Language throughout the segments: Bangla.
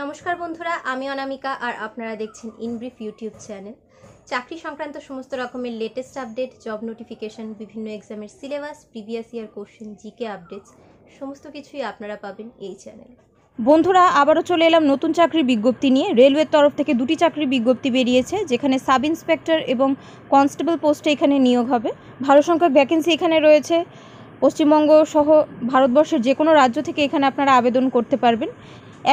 নমস্কার বন্ধুরা আমি অনামিকা আর আপনারা দেখছেন ইনব্রিফ ইউটিউব চ্যানেল চাকরি সংক্রান্ত সমস্ত রকমের লেটেস্ট আপডেট জব নোটিফিকেশন বিভিন্ন এক্সামের syllabus previous year question GK updates সমস্ত কিছুই আপনারা পাবেন এই চ্যানেলে বন্ধুরা আবারও চলে এলাম নতুন চাকরির বিজ্ঞপ্তি নিয়ে রেলওয়ের তরফ থেকে দুটি চাকরির বিজ্ঞপ্তি বেরিয়েছে যেখানে সাব ইন্সপেক্টর এবং কনস্টেবল পোস্টে এখানে নিয়োগ হবে ভালো সংখ্যক ভ্যাকেন্সি এখানে রয়েছে পশ্চিমবঙ্গ সহ ভারতবর্ষের যে কোনো রাজ্য থেকে এখানে আপনারা আবেদন করতে পারবেন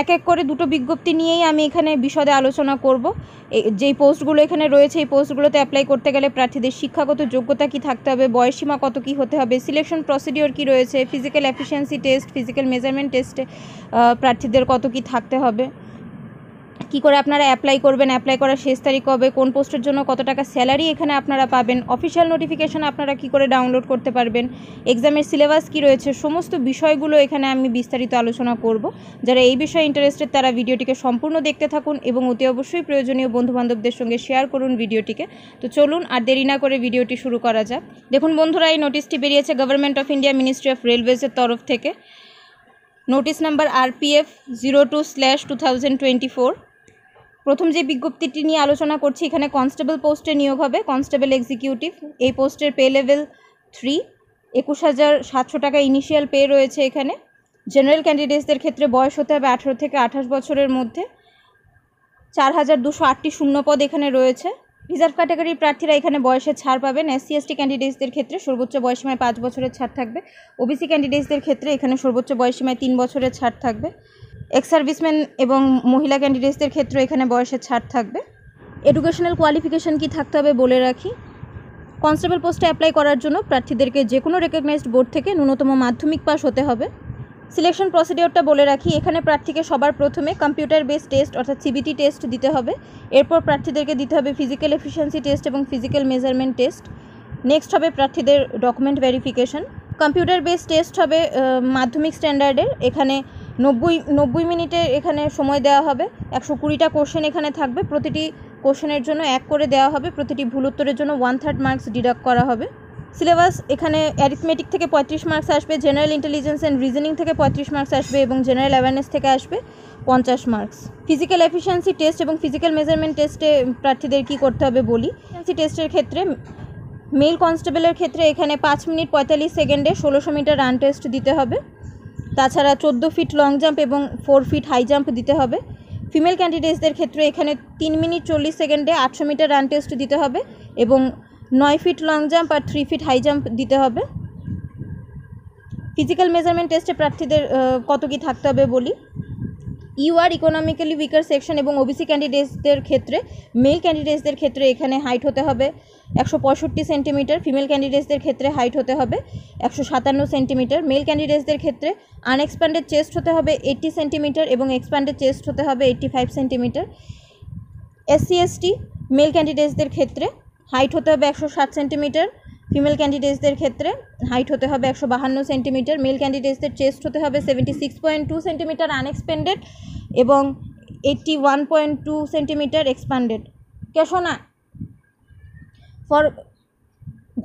এক এক করে দুটো বিজ্ঞপ্তি নিয়েই আমি এখানে বিশদে আলোচনা করব যেই পোস্টগুলো এখানে রয়েছে এই পোস্টগুলোতে অ্যাপ্লাই করতে গেলে প্রার্থীদের শিক্ষাগত যোগ্যতা কি থাকতে হবে বয়সীমা কত কি হতে হবে সিলেকশন প্রসিডিওর কি রয়েছে physical efficiency test physical measurement টেস্টে প্রার্থীদের কত কি থাকতে হবে কি করে আপনারা অ্যাপ্লাই করবেন অ্যাপ্লাই করার শেষ তারিখ কবে কোন পোস্টের জন্য কত টাকা স্যালারি এখানে আপনারা পাবেন অফিসিয়াল নোটিফিকেশান আপনারা কি করে ডাউনলোড করতে পারবেন এক্সামের সিলেবাস কি রয়েছে সমস্ত বিষয়গুলো এখানে আমি বিস্তারিত আলোচনা করব যারা এই বিষয়ে ইন্টারেস্টেড তারা ভিডিওটিকে সম্পূর্ণ দেখতে থাকুন এবং অতি অবশ্যই প্রয়োজনীয় বন্ধুবান্ধবদের সঙ্গে শেয়ার করুন ভিডিওটিকে তো চলুন আর দেরি না করে ভিডিওটি শুরু করা যাক দেখুন বন্ধুরা এই নোটিশটি বেরিয়েছে government of India ministry of রেলওয়েজের তরফ থেকে notice number RPF zero two slash two thousand twenty four প্রথম যে বিজ্ঞপ্তিটি নিয়ে আলোচনা করছি এখানে কনস্টেবল পোস্টে নিয়োগ হবে কনস্টেবল এক্সিকিউটিভ এই পোস্টের পে লেভেল থ্রি একুশ হাজার সাতশো টাকা ইনিশিয়াল পে রয়েছে এখানে জেনারেল ক্যান্ডিডেটসদের ক্ষেত্রে বয়স হতে হবে আঠেরো থেকে আঠাশ বছরের মধ্যে চার হাজার দুশো আটটি শূন্যপদ এখানে রয়েছে রিজার্ভ ক্যাটাগরির প্রার্থীরা এখানে বয়সে ছাড় পাবেন এসসি এসটি ক্যান্ডিডেটসদের ক্ষেত্রে সর্বোচ্চ বয়সীমায় পাঁচ বছরের ছাড় থাকবে ওবিসি ক্যান্ডিডেটসদের ক্ষেত্রে এখানে সর্বোচ্চ বয়সীমায় তিন বছরের ছাড় থাকবে এক্স সার্ভিসম্যান এবং মহিলা ক্যান্ডিডেটসদের ক্ষেত্রে এখানে বয়সের ছাড় থাকবে এডুকেশনাল কোয়ালিফিকেশান কি থাকতে হবে বলে রাখি কনস্টেবল পোস্টে অ্যাপ্লাই করার জন্য প্রার্থীদেরকে যে কোনো রেকগনাইজড বোর্ড থেকে ন্যূনতম মাধ্যমিক পাস হতে হবে সিলেকশন প্রসিডিওরটা বলে রাখি এখানে প্রার্থীকে সবার প্রথমে কম্পিউটার বেস টেস্ট অর্থাৎ সিবিটি টেস্ট দিতে হবে এরপর প্রার্থীদেরকে দিতে হবে ফিজিক্যাল এফিসিয়েন্সি টেস্ট এবং ফিজিক্যাল মেজারমেন্ট টেস্ট নেক্সট হবে প্রার্থীদের document verification computer base test হবে মাধ্যমিক স্ট্যান্ডার্ডের এখানে নব্বই নব্বই মিনিটের এখানে সময় দেওয়া হবে একশো কুড়িটা কোশ্চেন এখানে থাকবে প্রতিটি কোশ্চেনের জন্য এক করে দেওয়া হবে প্রতিটি ভুল উত্তরের জন্য ওয়ান থার্ড মার্কস ডিডাক্ট করা হবে সিলেবাস এখানে অ্যারিথমেটিক থেকে পঁয়ত্রিশ মার্কস আসবে জেনারেল ইন্টেলিজেন্স অ্যান্ড রিজনিং থেকে পঁয়ত্রিশ মার্কস আসবে এবং জেনারেল অ্যাওয়ারনেস থেকে আসবে পঞ্চাশ মার্কস ফিজিক্যাল এফিসিয়েন্সি টেস্ট এবং ফিজিক্যাল মেজারমেন্ট টেস্টে প্রার্থীদের কী করতে হবে বলি এফিসিয়েন্সি টেস্টের ক্ষেত্রে মেল কনস্টেবলের ক্ষেত্রে এখানে পাঁচ মিনিট পঁয়তাল্লিশ সেকেন্ডে ষোলোশো মিটার রান টেস্ট দিতে হবে তাছাড়া চোদ্দো ফিট লং জাম্প এবং ফোর ফিট হাই জাম্প দিতে হবে ফিমেল ক্যান্ডিডেটসদের ক্ষেত্রে এখানে তিন মিনিট চল্লিশ সেকেন্ডে আটশো মিটার রান টেস্ট দিতে হবে এবং নয় ফিট লং জাম্প আর থ্রি ফিট হাই জাম্প দিতে হবে ফিজিক্যাল মেজারমেন্ট টেস্টে প্রার্থীদের কত কী থাকতে হবে বলি ইউআর ইকোনমিক্যালি উইকার সেকশন এবং ওবিসি ক্যান্ডিডেটসদের ক্ষেত্রে মেল ক্যান্ডিডেটসদের ক্ষেত্রে এখানে হাইট হতে হবে একশো পঁয়ষট্টি সেন্টিমিটার ফিমেল ক্যান্ডিডেটসদের ক্ষেত্রে হাইট হতে হবে একশো সাতান্ন সেন্টিমিটার মেল ক্যান্ডিডেটসদের ক্ষেত্রে আনএক্সপ্যান্ডেড চেস্ট হতে হবে এইট্টি সেন্টিমিটার এবং এক্সপ্যান্ডেড চেস্ট হতে হবে eighty five centimetre SC ST male ক্যান্ডিডেটসদের ক্ষেত্রে হাইট হতে হবে একশো সেন্টিমিটার ফিমেল ক্যান্ডিডেটসদের ক্ষেত্রে হাইট হতে হবে একশো বাহান্ন সেন্টিমিটার মেল ক্যান্ডিডেটসদের চেস্ট হতে হবে seventy six point two centimetre unexpanded এবং eighty one point two centimetre expanded কেশোনা ফর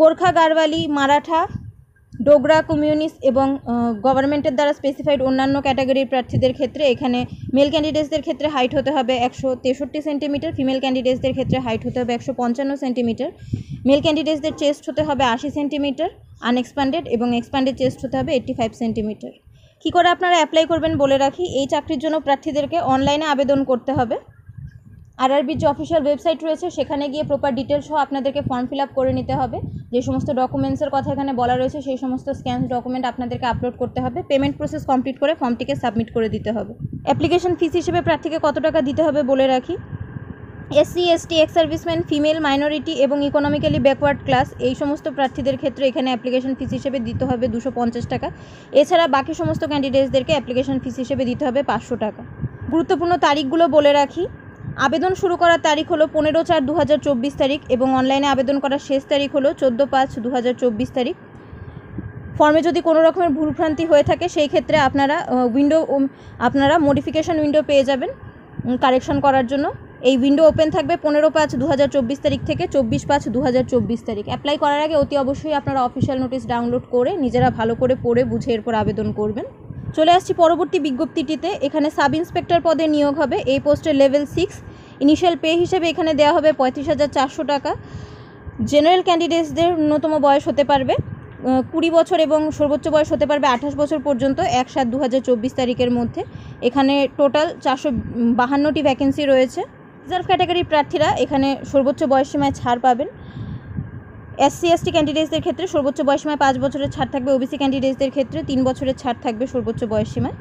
গোর্খা গারওয়ালি মারাঠা ডোগরা কমিউনিস্ট এবং গভর্নমেন্টের দ্বারা স্পেসিফাইড অন্যান্য ক্যাটাগরির প্রার্থীদের ক্ষেত্রে এখানে মেল ক্যান্ডিডেটসদের ক্ষেত্রে হাইট হতে হবে একশো তেষট্টি সেন্টিমিটার ফিমেল ক্যান্ডিডেটসদের ক্ষেত্রে হাইট হতে হবে একশো পঞ্চান্ন সেন্টিমিটার মেল ক্যান্ডিডেটসদের চেস্ট হতে হবে আশি সেন্টিমিটার আনএক্সপ্যান্ডেড এবং এক্সপ্যান্ডেড চেস্ট হতে হবে এইট্টি ফাইভ সেন্টিমিটার কী করে আপনারা অ্যাপ্লাই করবেন বলে রাখি এই চাকরির জন্য প্রার্থীদেরকে অনলাইনে আবেদন করতে হবে আরআরবির যে অফিসিয়াল ওয়েবসাইট রয়েছে সেখানে গিয়ে প্রপার ডিটেলস সহ আপনাদেরকে ফর্ম ফিল আপ করে নিতে হবে যে সমস্ত ডকুমেন্টসের কথা এখানে বলা রয়েছে সেই সমস্ত স্ক্যান ডকুমেন্ট আপনাদেরকে আপলোড করতে হবে পেমেন্ট প্রসেস কমপ্লিট করে ফর্মটিকে সাবমিট করে দিতে হবে অ্যাপ্লিকেশন ফিস হিসেবে প্রার্থীকে কত টাকা দিতে হবে বলে রাখি SC ST ex serviceman female minority এবং ইকোনমিক্যালি ব্যাকওয়ার্ড ক্লাস এই সমস্ত প্রার্থীদের ক্ষেত্রে এখানে অ্যাপ্লিকেশন ফিস হিসেবে দিতে হবে দুশো পঞ্চাশ টাকা এছাড়া বাকি সমস্ত ক্যান্ডিডেটসদেরকে অ্যাপ্লিকেশন ফিস হিসেবে দিতে হবে পাঁচশো টাকা গুরুত্বপূর্ণ তারিখগুলো বলে রাখি আবেদন শুরু করার তারিখ হলো পনেরো চার দু তারিখ এবং অনলাইনে আবেদন করার শেষ তারিখ হলো চোদ্দো পাঁচ দু তারিখ ফর্মে যদি কোনো রকমের ভুলভ্রান্তি হয়ে থাকে সেই ক্ষেত্রে আপনারা উইন্ডো আপনারা মডিফিকেশন উইন্ডো পেয়ে যাবেন কারেকশন করার জন্য এই উইন্ডো ওপেন থাকবে পনেরো পাঁচ দু তারিখ থেকে চব্বিশ পাঁচ দু তারিখ অ্যাপ্লাই করার আগে অতি অবশ্যই আপনারা অফিসিয়াল নোটিশ ডাউনলোড করে নিজেরা ভালো করে পড়ে বুঝে এরপর আবেদন করবেন চলে আসছি পরবর্তী বিজ্ঞপ্তিটিতে এখানে সাব ইন্সপেক্টর পদে নিয়োগ হবে এই পোস্টের লেভেল সিক্স ইনিশিয়াল পে হিসেবে এখানে দেওয়া হবে পঁয়ত্রিশ হাজার চারশো টাকা জেনারেল ক্যান্ডিডেটসদের ন্যূনতম বয়স হতে পারবে কুড়ি বছর এবং সর্বোচ্চ বয়স হতে পারবে আঠাশ বছর পর্যন্ত এক সাত দু তারিখের মধ্যে এখানে টোটাল চারশো বাহান্নটি ভ্যাকেন্সি রয়েছে রিজার্ভ ক্যাটাগরির প্রার্থীরা এখানে সর্বোচ্চ বয়সীমায় ছাড় পাবেন এসসি এসটি ক্যান্ডিডেটসদের ক্ষেত্রে সর্বোচ্চ বয়সীমায় পাঁচ বছরের ছাড় থাকবে ওবিসি ক্যান্ডিডেটসদের ক্ষেত্রে তিন বছরের ছাড় থাকবে সর্বোচ্চ বয়সীমায়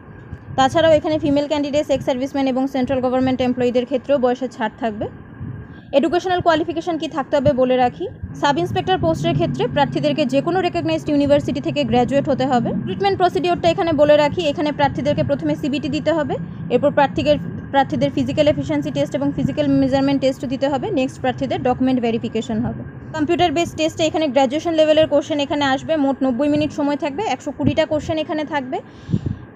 তাছাড়াও এখানে ফিমেল ক্যান্ডিডেটস এক্স সার্ভিসম্যান এবং সেন্ট্রাল গভর্নমেন্ট এমপ্লয়ীদের ক্ষেত্রেও বয়সের ছাড় থাকবে এডুকেশনাল কোয়ালিফিকেশান কি থাকতে হবে বলে রাখি সাব ইন্সপেক্টর পোস্টের ক্ষেত্রে প্রার্থীদেরকে যে কোনো রেকগনাইজড ইউনিভার্সিটি থেকে গ্র্যাজুয়েট হতে হবে ট্রিটমেন্ট প্রসিডিওরটা এখানে বলে রাখি এখানে প্রার্থীদেরকে প্রথমে সিবিটি দিতে হবে এরপর প্রার্থীদের প্রার্থীদের ফিজিক্যাল এফিসিয়েন্সি টেস্ট এবং ফিজিক্যাল মেজারমেন্ট টেস্ট দিতে হবে নেক্সট প্রার্থীদের ডকুমেন্ট ভেরিফিকেশন হবে কম্পিউটার বেস টেস্টে এখানে গ্র্যাজুয়েশন লেভেলের কোশ্চেন এখানে আসবে মোট নব্বই মিনিট সময় থাকবে একশো কুড়িটা কোশ্চেন এখানে থাকবে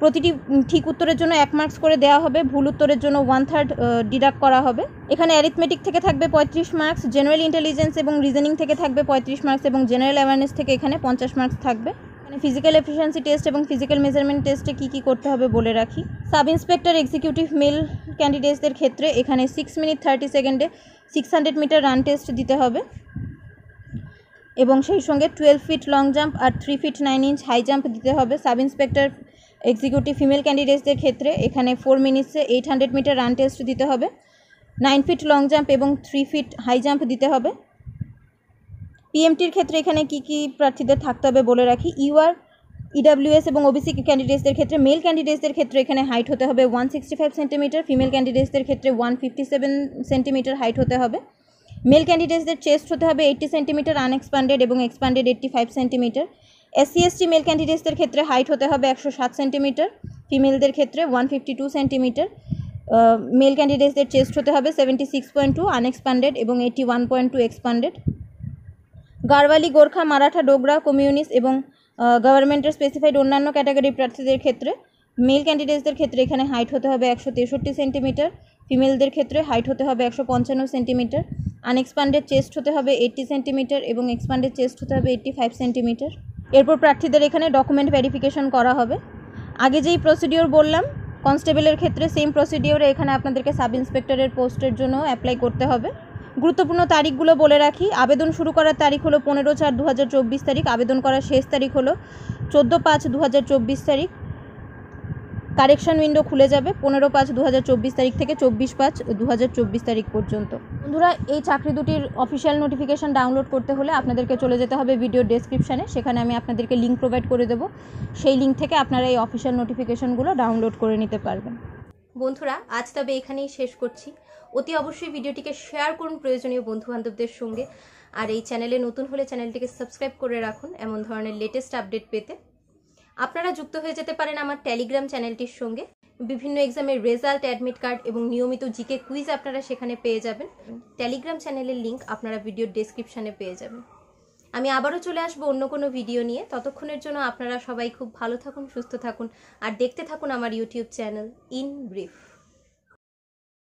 প্রতিটি ঠিক উত্তরের জন্য এক মার্কস করে দেওয়া হবে ভুল উত্তরের জন্য ওয়ান থার্ড ডিডাক্ট করা হবে এখানে অ্যারিথমেটিক থেকে থাকবে পঁয়ত্রিশ মার্কস জেনারেল ইন্টেলিজেন্স এবং রিজনিং থেকে থাকবে পঁয়ত্রিশ মার্কস এবং জেনারেল অ্যাওয়ারনেস থেকে এখানে পঞ্চাশ মার্কস থাকবে এখানে ফিজিক্যাল এফিসিয়েন্সি টেস্ট এবং ফিজিক্যাল মেজারমেন্ট টেস্টে কী কী করতে হবে বলে রাখি সাব ইন্সপেক্টর এক্সিকিউটিভ মেল ক্যান্ডিডেটসদের ক্ষেত্রে এখানে সিক্স মিনিট থার্টি সেকেন্ডে six hundred metre run test দিতে হবে এবং সেই সঙ্গে টুয়েলভ ফিট লং জাম্প আর three feet nine inch high jump দিতে হবে সাব ইন্সপেক্টর এক্সিকিউটিভ ফিমেল ক্যান্ডিডেটসদের ক্ষেত্রে এখানে ফোর মিনিটসে eight hundred metre run test দিতে হবে নাইন ফিট লং জাম্প এবং থ্রি ফিট হাই জাম্প দিতে হবে পিএমটির ক্ষেত্রে এখানে কি কি প্রার্থীদের থাকতে হবে বলে রাখি ইউআর e ইডাব্লিউএস এবং ওবিসি ক্যান্ডিডেটসদের ক্ষেত্রে মেল ক্যান্ডিডেটসদের ক্ষেত্রে এখানে হাইট হতে হবে one sixty five centimetre female ক্যান্ডিডেটসদের ক্ষেত্রে one fifty seven centimetre height হতে হবে মেল ক্যান্ডিডেটসদের চেস্ট হতে হবে এইটটি সেন্টিমিটার আনএক্সপ্যান্ডেড এবং expanded eighty five centimetre SC ST male ক্যান্ডিডেটসদের ক্ষেত্রে হাইট হতে হবে একশো সাত সেন্টিমিটার ফিমেলদের ক্ষেত্রে one fifty two centimetre male ক্যান্ডিডেটসদের চেস্ট হতে হবে seventy six point two unexpanded এবং eighty one point two expanded Garhwali Gorkha Maratha Dogra কমিউনিস্ট এবং গভর্নমেন্টের স্পেসিফাইড অন্যান্য ক্যাটাগরি প্রার্থীদের ক্ষেত্রে মেল ক্যান্ডিডেটসদের ক্ষেত্রে এখানে হাইট হতে হবে একশো তেষট্টি সেন্টিমিটার ফিমেলদের ক্ষেত্রে হাইট হতে হবে একশো পঞ্চান্ন সেন্টিমিটার আনএক্সপান্ডেড চেস্ট হতে হবে এইট্টি সেন্টিমিটার এবং এক্সপান্ডেড চেস্ট হতে হবে এইট্টি ফাইভ সেন্টিমিটার এরপর প্রার্থীদের এখানে ডকুমেন্ট ভেরিফিকেশন করা হবে আগে যেই প্রসিডিওর বললাম কনস্টেবলের ক্ষেত্রে সেম প্রসিডিওরে এখানে আপনাদেরকে সাব ইন্সপেক্টরের পোস্টের জন্য অ্যাপ্লাই করতে হবে গুরুত্বপূর্ণ তারিখগুলো বলে রাখি আবেদন শুরু করার তারিখ হলো পনেরো চার দু তারিখ আবেদন করার শেষ তারিখ হলো চোদ্দো পাঁচ দু তারিখ কারেকশান উইন্ডো খুলে যাবে পনেরো পাঁচ দু তারিখ থেকে চব্বিশ পাঁচ দু তারিখ পর্যন্ত বন্ধুরা এই চাকরি দুটির অফিসিয়াল নোটিফিকেশান ডাউনলোড করতে হলে আপনাদেরকে চলে যেতে হবে ভিডিও ডেসক্রিপশানে সেখানে আমি আপনাদেরকে লিঙ্ক প্রোভাইড করে দেবো সেই লিঙ্ক থেকে আপনারা এই অফিসিয়াল নোটিফিকেশানগুলো ডাউনলোড করে নিতে পারবেন বন্ধুরা আজ তবে এখানেই শেষ করছি অতি অবশ্যই ভিডিওটিকে শেয়ার করুন প্রয়োজনীয় বন্ধুবান্ধবদের সঙ্গে আর এই চ্যানেলে নতুন হলে চ্যানেলটিকে সাবস্ক্রাইব করে রাখুন এমন ধরনের লেটেস্ট আপডেট পেতে আপনারা যুক্ত হয়ে যেতে পারেন আমার টেলিগ্রাম চ্যানেলটির সঙ্গে বিভিন্ন এক্সামের রেজাল্ট অ্যাডমিট কার্ড এবং নিয়মিত জিকে কুইজ আপনারা সেখানে পেয়ে যাবেন টেলিগ্রাম চ্যানেলের লিঙ্ক আপনারা ভিডিওর ডেসক্রিপশানে পেয়ে যাবেন আমি আবারও চলে আসবো অন্য কোনো ভিডিও নিয়ে ততক্ষণের জন্য আপনারা সবাই খুব ভালো থাকুন সুস্থ থাকুন আর দেখতে থাকুন আমার ইউটিউব চ্যানেল ইন ব্রিফ